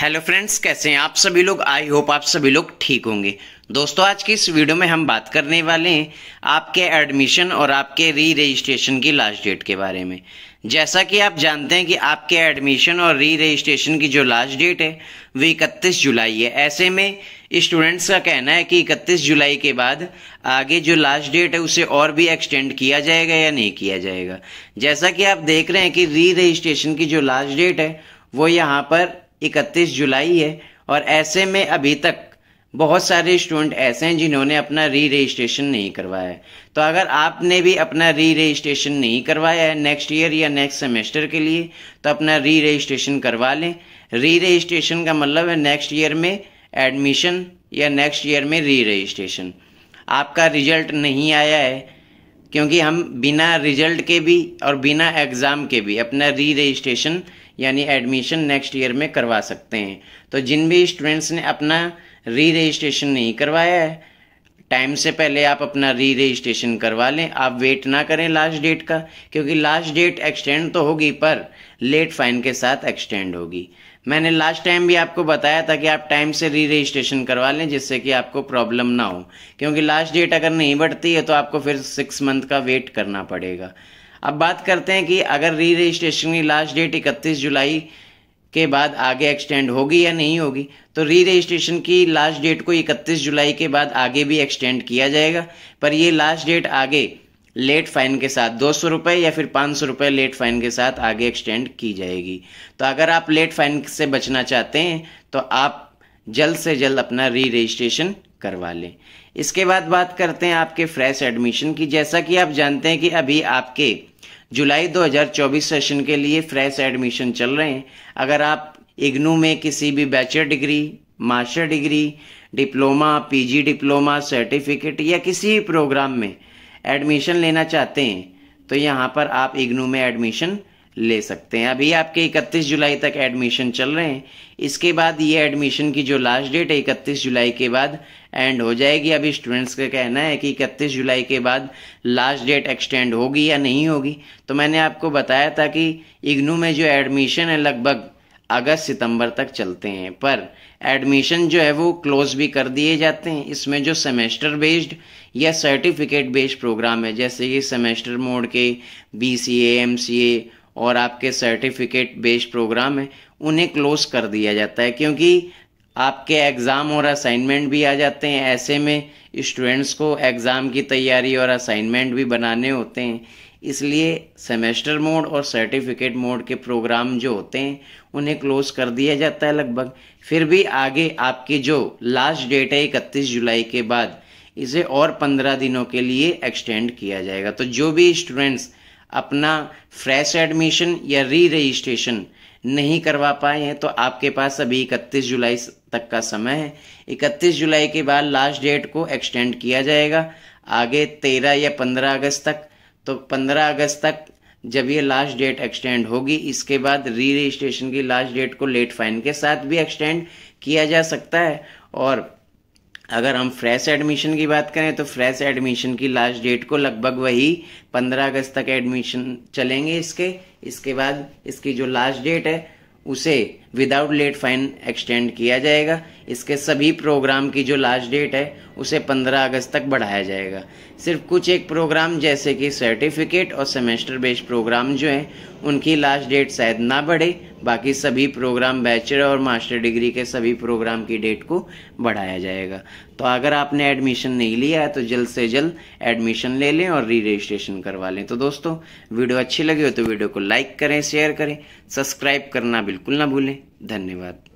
hello friends कैसे हैं आप सभी लोग आई होप आप सभी लोग ठीक होंगे दोस्तों आज की इस वीडियो में हम बात करने वाले हैं आपके एडमिशन और आपके री रजिस्ट्रेशन की लास्ट डेट के बारे में जैसा कि आप जानते हैं कि आपके एडमिशन और री रजिस्ट्रेशन की जो लास्ट डेट है वो इकतीस जुलाई है ऐसे में स्टूडेंट्स का कहना है कि इकतीस जुलाई के बाद आगे जो लास्ट डेट है उसे और भी एक्सटेंड किया जाएगा या नहीं किया जाएगा जैसा कि आप देख रहे हैं कि री रजिस्ट्रेशन की जो लास्ट डेट है वो यहाँ पर इकतीस जुलाई है और ऐसे में अभी तक बहुत सारे स्टूडेंट ऐसे हैं जिन्होंने अपना री रजिस्ट्रेशन नहीं करवाया है तो अगर आपने भी अपना री रजिस्ट्रेशन नहीं करवाया है नेक्स्ट ईयर या नेक्स्ट सेमेस्टर के लिए तो अपना री रजिस्ट्रेशन करवा लें री रजिस्ट्रेशन का मतलब है नेक्स्ट ईयर में एडमिशन या नेक्स्ट ईयर में री रजिस्ट्रेशन आपका रिजल्ट नहीं आया है क्योंकि हम बिना रिजल्ट के भी और बिना एग्ज़ाम के भी अपना री रजिस्ट्रेशन यानी एडमिशन नेक्स्ट ईयर में करवा सकते हैं तो जिन भी स्टूडेंट्स ने अपना री रजिस्ट्रेशन नहीं करवाया है टाइम से पहले आप अपना री रजिस्ट्रेशन करवा लें आप वेट ना करें लास्ट डेट का क्योंकि लास्ट डेट एक्सटेंड तो होगी पर लेट फाइन के साथ एक्सटेंड होगी मैंने लास्ट टाइम भी आपको बताया था कि आप टाइम से री रजिस्ट्रेशन करवा लें जिससे कि आपको प्रॉब्लम ना हो क्योंकि लास्ट डेट अगर नहीं बढ़ती है तो आपको फिर सिक्स मंथ का वेट करना पड़ेगा अब बात करते हैं कि अगर री रजिस्ट्रेशन की लास्ट डेट इकतीस जुलाई के बाद आगे एक्सटेंड होगी या नहीं होगी तो री रजिस्ट्रेशन की लास्ट डेट को 31 जुलाई के बाद आगे भी एक्सटेंड किया जाएगा पर ये लास्ट डेट आगे लेट फाइन के साथ दो सौ रुपये या फिर पाँच सौ रुपये लेट फाइन के साथ आगे एक्सटेंड की जाएगी तो अगर आप लेट फाइन से बचना चाहते हैं तो आप जल्द से जल्द अपना री रजिस्ट्रेशन करवा लें इसके बाद बात करते हैं आपके फ्रेश एडमिशन की जैसा कि आप जानते हैं कि अभी आपके जुलाई 2024 सेशन के लिए फ्रेश एडमिशन चल रहे हैं अगर आप इग्नू में किसी भी bachelor degree master degree diploma PG diploma certificate या किसी भी प्रोग्राम में एडमिशन लेना चाहते हैं तो यहाँ पर आप इग्नू में एडमिशन ले सकते हैं अभी आपके 31 जुलाई तक एडमिशन चल रहे हैं इसके बाद ये एडमिशन की जो लास्ट डेट है इकतीस जुलाई के बाद एंड हो जाएगी अभी स्टूडेंट्स का कहना है कि इकतीस जुलाई के बाद लास्ट डेट एक्सटेंड होगी या नहीं होगी तो मैंने आपको बताया था कि इग्नू में जो एडमिशन है लगभग अगस्त सितंबर तक चलते हैं पर एडमिशन जो है वो क्लोज भी कर दिए जाते हैं इसमें जो सेमेस्टर बेस्ड या सर्टिफिकेट बेस्ड प्रोग्राम है जैसे कि सेमेस्टर मोड के B C M C A और आपके सर्टिफिकेट बेस्ड प्रोग्राम है उन्हें क्लोज कर दिया जाता है क्योंकि आपके एग्ज़ाम और असाइनमेंट भी आ जाते हैं ऐसे में स्टूडेंट्स को एग्ज़ाम की तैयारी और असाइनमेंट भी बनाने होते हैं इसलिए सेमेस्टर मोड और सर्टिफिकेट मोड के प्रोग्राम जो होते हैं उन्हें क्लोज़ कर दिया जाता है लगभग फिर भी आगे आपकी जो लास्ट डेट है इकतीस जुलाई के बाद इसे और पंद्रह दिनों के लिए एक्सटेंड किया जाएगा तो जो भी स्टूडेंट्स अपना फ्रेश एडमिशन या री रजिस्ट्रेशन नहीं करवा पाए हैं तो आपके पास अभी इकतीस जुलाई तक का समय है इकतीस जुलाई के बाद लास्ट डेट को एक्सटेंड किया जाएगा आगे तेरह या पंद्रह अगस्त तक तो पंद्रह अगस्त तक जब ये लास्ट डेट एक्सटेंड होगी इसके बाद री रजिस्ट्रेशन की लास्ट डेट को लेट फाइन के साथ भी एक्सटेंड किया जा सकता है और अगर हम फ्रेश एडमिशन की बात करें तो फ्रेश एडमिशन की लास्ट डेट को लगभग वही 15 अगस्त तक एडमिशन चलेंगे इसके इसके बाद इसकी जो लास्ट डेट है उसे विदाउट लेट फाइन एक्सटेंड किया जाएगा इसके सभी प्रोग्राम की जो लास्ट डेट है उसे 15 अगस्त तक बढ़ाया जाएगा सिर्फ कुछ एक प्रोग्राम जैसे कि सर्टिफिकेट और सेमेस्टर बेस्ड प्रोग्राम जो हैं उनकी लास्ट डेट शायद ना बढ़े बाकी सभी प्रोग्राम बैचलर और मास्टर डिग्री के सभी प्रोग्राम की डेट को बढ़ाया जाएगा तो अगर आपने एडमिशन नहीं लिया है तो जल्द से जल्द एडमिशन ले लें और री रजिस्ट्रेशन करवा लें तो दोस्तों वीडियो अच्छी लगी हो तो वीडियो को लाइक करें शेयर करें सब्सक्राइब करना बिल्कुल ना भूलें धन्यवाद